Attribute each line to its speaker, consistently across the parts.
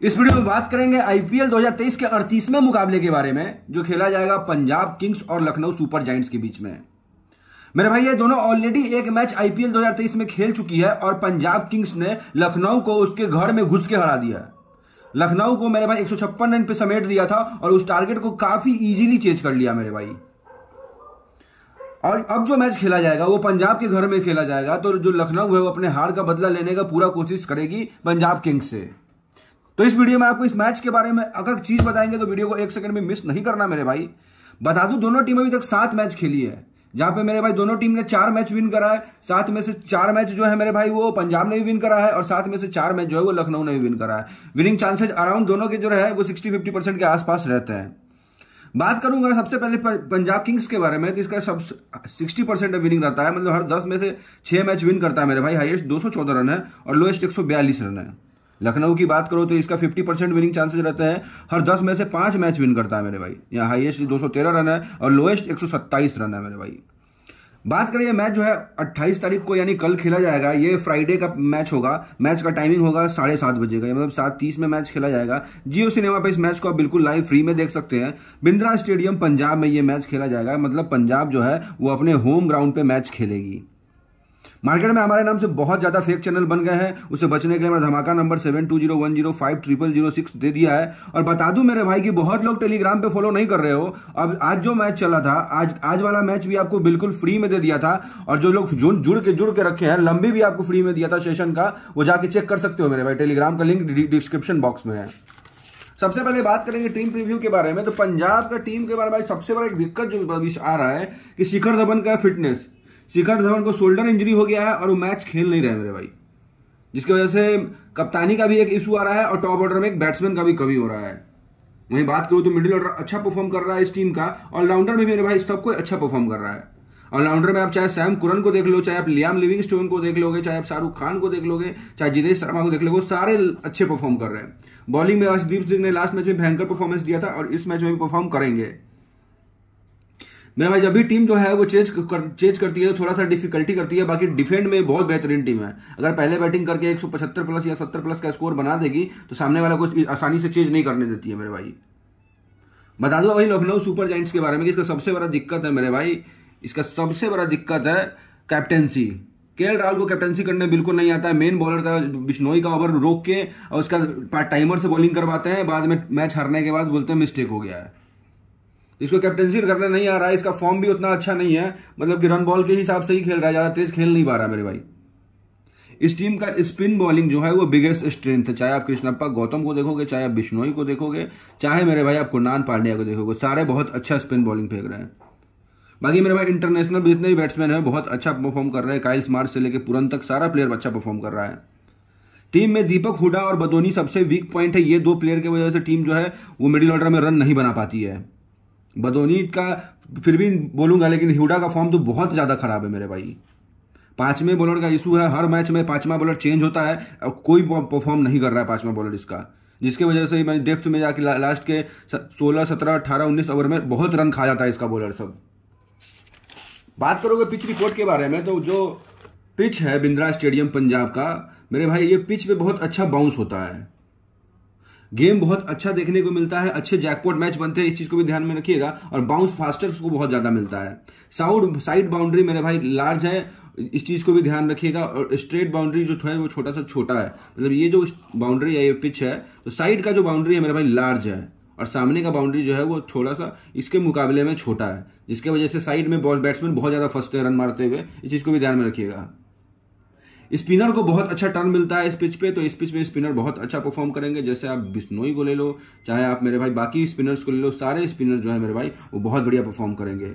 Speaker 1: इस वीडियो में बात करेंगे आईपीएल 2023 के 38वें मुकाबले के बारे में जो खेला जाएगा पंजाब किंग्स और लखनऊ सुपर जाइंट्स के बीच में मेरे भाई ये दोनों ऑलरेडी एक मैच आईपीएल 2023 में खेल चुकी है और पंजाब किंग्स ने लखनऊ को उसके घर में घुस के हरा दिया लखनऊ को मेरे भाई एक रन पे समेट दिया था और उस टारगेट को काफी ईजिली चेंज कर लिया मेरे भाई और अब जो मैच खेला जाएगा वो पंजाब के घर में खेला जाएगा तो जो लखनऊ है वो अपने हार का बदला लेने का पूरा कोशिश करेगी पंजाब किंग्स से तो इस वीडियो में आपको इस मैच के बारे में अगर चीज बताएंगे तो वीडियो को एक सेकंड में मिस नहीं करना मेरे भाई बता दू दोनों टीम अभी तक सात मैच खेली है जहां पे मेरे भाई दोनों टीम ने चार मैच विन करा है सात में से चार मैच जो है मेरे भाई वो पंजाब ने भी विन करा है और सात में से चार मैच जो है वो लखनऊ ने भी विन करा है विनिंग चांसेज अराउंड दोनों के जो है वो सिक्सटी फिफ्टी परसेंट के आसपास रहते हैं बात करूंगा सबसे पहले पंजाब किंग्स के बारे में तो इसका सब सिक्सटी परसेंट विनिंग रहता है मतलब हर दस में से छह मैच विन करता है मेरे भाई हाइएस्ट दो सौ चौदह रन है और लोएस्ट एक सौ बयालीस रन है लखनऊ की बात करो तो इसका 50 परसेंट विनिंग चांसेस रहते हैं हर 10 में से पांच मैच विन करता है मेरे भाई यहाँ हाईएस्ट 213 रन है और लोएस्ट 127 रन है मेरे भाई बात करें ये मैच जो है 28 तारीख को यानी कल खेला जाएगा ये फ्राइडे का मैच होगा मैच का टाइमिंग होगा साढ़े सात बजे का मतलब सात तीस में मैच खेला जाएगा जियो सिनेमा पे इस मैच को आप बिल्कुल लाइव फ्री में देख सकते हैं बिंद्रा स्टेडियम पंजाब में ये मैच खेला जाएगा मतलब पंजाब जो है वो अपने होम ग्राउंड पे मैच खेलेगी मार्केट में हमारे नाम से बहुत ज़्यादा फेक चैनल बन गए हैं उसे बचने के लिए मैंने धमाका number seven two zero one zero five triple zero six दे दिया है और बता दूं मेरे भाई कि बहुत लोग टेलीग्राम पे फॉलो नहीं कर रहे हो अब आज जो मैच चला था आज आज वाला मैच भी आपको बिल्कुल फ्री में दे दिया था और जो लोग जुड़ जुड़ के जुड़ के रखे हैं लंबी भी आपको फ्री में दिया था सेशन का वो जाके चेक कर सकते हो मेरे भाई टेलीग्राम का लिंक डिस्क्रिप्शन बॉक्स में है सबसे पहले बात करेंगे टीम प्रीव्यू के बारे में तो पंजाब का टीम के बारे में सबसे बड़ा एक दिक्कत जो आ रहा है कि शिखर धवन का फिटनेस शिखर धवन को शोल्डर इंजरी हो गया है और वो मैच खेल नहीं रहे मेरे भाई जिसकी वजह से कप्तानी का भी एक इशू आ रहा है और टॉप ऑर्डर में एक बैट्समैन का भी कमी हो रहा है वहीं बात करूँ तो मिडिल ऑर्डर अच्छा परफॉर्म कर रहा है इस टीम का ऑलराउंडर भी मेरे भाई सबको अच्छा परफॉर्म कर रहा है ऑलराउंडर में आप चाहे सैम कुरन को देख लो चाहे आप लियाम लिविंग स्टोन को देख लोगे चाहे आप शाहरुख खान को देख लोगे चाहे जितेश शर्मा को देख लोगे सारे अच्छे परफॉर्म कर रहे हैं बॉलिंग में अर्शदीप सिंह ने लास्ट मैच में भयंकर परफॉर्मेंस दिया था और इस मैच में भी परफॉर्म करेंगे मेरा भाई जब भी टीम जो है वो चेंज कर चेंज करती है तो थोड़ा सा डिफिकल्टी करती है बाकी डिफेंड में बहुत बेहतरीन टीम है अगर पहले बैटिंग करके एक प्लस या सत्तर प्लस का स्कोर बना देगी तो सामने वाला को आसानी से चेंज नहीं करने देती है मेरे भाई बता दो भाई लखनऊ सुपर जाइंट्स के बारे में इसका सबसे बड़ा दिक्कत है मेरे भाई इसका सबसे बड़ा दिक्कत है कैप्टेंसी के राहुल को कैप्टेंसी करने बिल्कुल नहीं आता है मेन बॉलर का बिश्नोई का ओवर रोक के और उसका टाइमर से बॉलिंग करवाते हैं बाद में मैच हारने के बाद बोलते हैं मिस्टेक हो गया है इसको कैप्टनसी करना नहीं आ रहा है इसका फॉर्म भी उतना अच्छा नहीं है मतलब कि रन बॉल के हिसाब से ही खेल रहा है ज़्यादा तेज खेल नहीं पा रहा मेरे भाई इस टीम का स्पिन बॉलिंग जो है वो बिगेस्ट स्ट्रेंथ है चाहे आप कृष्णप्पा गौतम को देखोगे चाहे आप बिश्नोई को देखोगे चाहे मेरे भाई आप कुनान पांड्या को देखोगे सारे बहुत अच्छा स्पिन बॉलिंग फेंक रहे हैं बाकी मेरे भाई इंटरनेशनल भी बैट्समैन है बहुत अच्छा परफॉर्म कर रहे हैं काइल स्मार्ट से लेकर पुरन तक सारा प्लेयर अच्छा परफॉर्म कर रहा है टीम में दीपक हुडा और बदोनी सबसे वीक पॉइंट है ये दो प्लेयर की वजह से टीम जो है वो मिडिल ऑर्डर में रन नहीं बना पाती है बदोनीत का फिर भी बोलूँगा लेकिन ह्यूडा का फॉर्म तो बहुत ज़्यादा खराब है मेरे भाई पांचवें बॉलर का इशू है हर मैच में पाँचवा बॉलर चेंज होता है और कोई परफॉर्म नहीं कर रहा है पाँचवा बॉलर इसका जिसके वजह से मैं डेप्थ में जाके ला, लास्ट के सोलह सत्रह अठारह उन्नीस ओवर में बहुत रन खा जाता है इसका बॉलर सब बात करोगे पिच रिपोर्ट के बारे में तो जो पिच है बिंद्रा स्टेडियम पंजाब का मेरे भाई ये पिच पे बहुत अच्छा बाउंस होता है गेम बहुत अच्छा देखने को मिलता है अच्छे जैकपॉट मैच बनते हैं इस चीज़ को भी ध्यान में रखिएगा और बाउंस फास्टर को बहुत ज़्यादा मिलता है साउड साइड बाउंड्री मेरे भाई लार्ज है इस चीज़ को भी ध्यान रखिएगा और स्ट्रेट बाउंड्री जो है वो छोटा सा छोटा है मतलब ये जो बाउंड्री है ये पिच है तो साइड का जो बाउंड्री है मेरे भाई लार्ज है और सामने का बाउंड्री जो है वो थोड़ा सा इसके मुकाबले में छोटा है जिसके वजह से साइड में बॉल बैट्समैन बहुत ज़्यादा फंसते हैं रन मारते हुए इस चीज़ को भी ध्यान में रखिएगा स्पिनर को बहुत अच्छा टर्न मिलता है इस पिच पे तो इस पिच में स्पिनर बहुत अच्छा परफॉर्म करेंगे जैसे आप बिश्नोई को ले लो चाहे आप मेरे भाई बाकी स्पिनर्स को ले लो सारे स्पिनर जो है मेरे भाई वो बहुत बढ़िया परफॉर्म करेंगे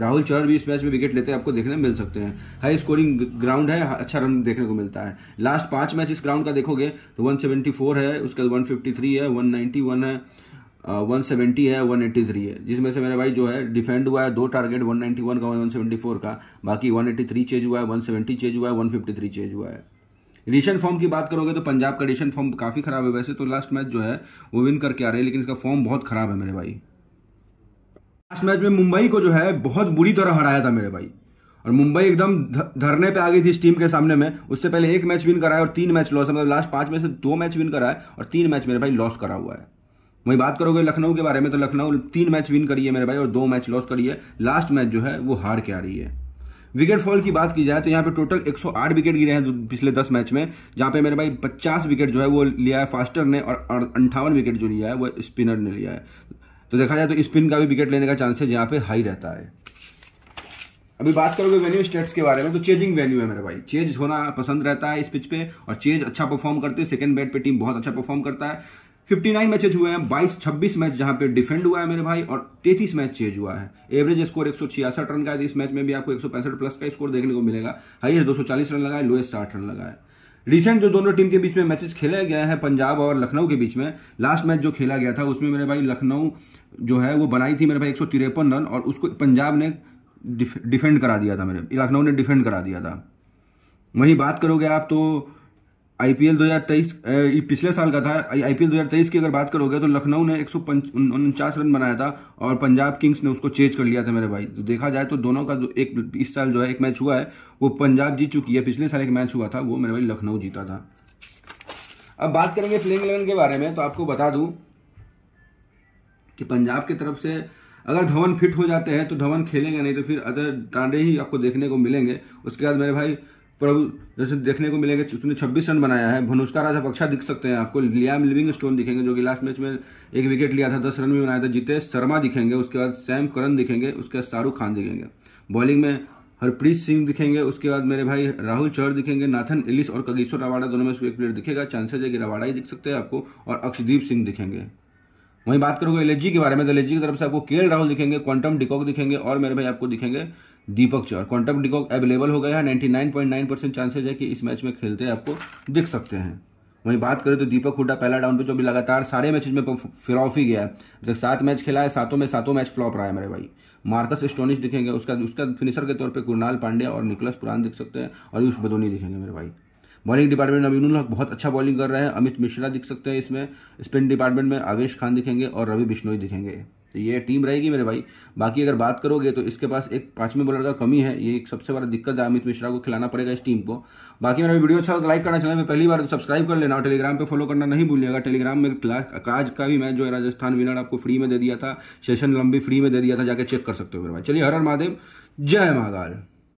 Speaker 1: राहुल चौर भी इस मैच में विकेट लेते हैं आपको देखने मिल सकते हैं हाई स्कोरिंग ग्राउंड है अच्छा रन देखने को मिलता है लास्ट पांच मैच इस ग्राउंड का देखोगे तो 174 है उसके बाद 153 है 191 है वन सेवेंटी है वन एट्टी थ्री है जिसमें से मेरा भाई जो है डिफेंड हुआ है दो टारगेट वन नाइन्टी वन का वन सेवेंटी फोर का बाकी वन एट्टी थ्री चेज हुआ है वन सेवेंटी चेज हुआ है वन फिफ्टी थ्री चेज हुआ है रिशन फॉर्म की बात करोगे तो पंजाब का रिशन फॉर्म काफ़ी खराब है वैसे तो लास्ट मैच जो है वो विन करके आ रहे हैं लेकिन इसका फॉर्म बहुत खराब है मेरे भाई लास्ट मैच में मुंबई को जो है बहुत बुरी तरह हराया था मेरे भाई और मुंबई एकदम धरने पे आ गई थी इस टीम के सामने में उससे पहले एक मैच विन कराया और तीन मैच लॉस मतलब लास्ट पांच में से दो मैच विन कराया और तीन मैच मेरे भाई लॉस करा हुआ है वहीं बात करोगे लखनऊ के बारे में तो लखनऊ तीन मैच विन करी है मेरे भाई और दो मैच लॉस करी है लास्ट मैच जो है वो हार के आ रही है विकेट फॉल की बात की जाए तो यहाँ पे टोटल 108 विकेट गिरे हैं पिछले 10 मैच में जहाँ पे मेरे भाई 50 विकेट जो है वो लिया है फास्टर ने और अंठावन विकेट जो लिया है वो स्पिनर ने लिया है तो देखा जाए तो स्पिन का भी विकेट लेने का चांसेस यहाँ पे हाई रहता है अभी बात करोगे वेन्यू स्टेट्स के बारे में तो चेजिंग वेन्यू है मेरे भाई चेज होना पसंद रहता है इस पिच पे और चेज अच्छा परफॉर्म करते हैं सेकंड बैट पे टीम बहुत अच्छा परफॉर्म करता है 59 मैचेज हुए हैं 22 26 मैच जहां पे डिफेंड हुआ है मेरे भाई और 33 मैच चेज हुआ है एवरेज स्कोर एक रन का है इस मैच में भी आपको एक प्लस का स्कोर देखने को मिलेगा हाइएस्ट चालीस रन लगा है लोएस्ट साठ रन लगा है रिसेंट जो दोनों टीम के बीच में मैचेस खेले गए हैं पंजाब और लखनऊ के बीच में लास्ट मैच जो खेला गया था उसमें मेरे भाई लखनऊ जो है वो बनाई थी मेरे भाई एक रन और उसको पंजाब ने डिफेंड करा दिया था मेरे लखनऊ ने डिफेंड करा दिया था वहीं बात करोगे आप तो आईपीएल 2023 पिछले साल का था आईपीएल 2023 की अगर बात करोगे तो लखनऊ ने एक रन बनाया था और पंजाब किंग्स ने उसको चेज कर लिया था मेरे भाई तो देखा जाए तो दोनों का जो एक इस साल जो है एक मैच हुआ है वो पंजाब जीत चुकी है पिछले साल एक मैच हुआ था वो मेरे भाई लखनऊ जीता था अब बात करेंगे प्लेइंग इलेवन के बारे में तो आपको बता दू कि पंजाब की तरफ से अगर धवन फिट हो जाते हैं तो धवन खेलेंगे नहीं तो फिर अदर तांडे ही आपको देखने को मिलेंगे उसके बाद मेरे भाई प्रभु जैसे देखने को मिलेंगे उसने छब्बीस रन बनाया है भनुष्का राजा पक्षा दिख सकते हैं आपको लियाम लिविंग स्टोन दिखेंगे जो कि लास्ट मैच में एक विकेट लिया था दस रन भी बनाया था जीतेश शर्मा दिखेंगे उसके बाद सैम करन दिखेंगे उसके बाद शाहरुख खान दिखेंगे बॉलिंग में हरप्रीत सिंह दिखेंगे उसके बाद मेरे भाई राहुल चौर दिखेंगे नाथन इलिस और कगीश्वर रवाड़ा दोनों में से एक प्लेयर दिखेगा चांसेस है कि रवाड़ा ही दिख सकते हैं आपको और अक्षदीप सिंह दिखेंगे वहीं बात करोगे एल के बारे में तो एल की तरफ से आपको के राहुल दिखेंगे क्वांटम डिकॉक दिखेंगे और मेरे भाई आपको दिखेंगे दीपक चौर क्वांटम डिकॉक अवेलेबल हो गया है ninety nine point nine percent chances है कि इस मैच में खेलते आपको दिख सकते हैं वहीं बात करें तो दीपक हुड्डा पहला डाउन पे जो भी लगातार सारे मैचेज में फ्लॉप ही गया है जब सात मैच खेला है सातों में सातों मैच फ्लॉप रहा है मेरे भाई मार्कस स्टोनिश दिखेंगे उसका उसका फिनिशर के तौर पे कुरनाल पांड्या और निकलस पुरान दिख सकते हैं और यूश बदोनी दिखेंगे मेरे भाई बॉलिंग डिपार्टमेंट में अमीनुल बहुत अच्छा बॉलिंग कर रहे हैं अमित मिश्रा दिख सकते हैं इसमें स्पिन डिपार्टमेंट में आवेश खान दिखेंगे और रवि बिश्नोई दिखेंगे तो ये टीम रहेगी मेरे भाई बाकी अगर बात करोगे तो इसके पास एक पांचवें बॉलर का कमी है ये एक सबसे बड़ा दिक्कत है अमित मिश्रा को खिलाना पड़ेगा इस टीम को बाकी मेरा वीडियो अच्छा तो लाइक करना चाहिए मैं पहली बार तो सब्सक्राइब कर लेना और टेलीग्राम पर फॉलो करना नहीं भूलिएगा टेलीग्राम में काज का भी मैच जो है राजस्थान विनर आपको फ्री में दे दिया था सेशन लंबी फ्री में दे दिया था जाके चेक कर सकते हो मेरे भाई चलिए हर हर महादेव जय महाकाल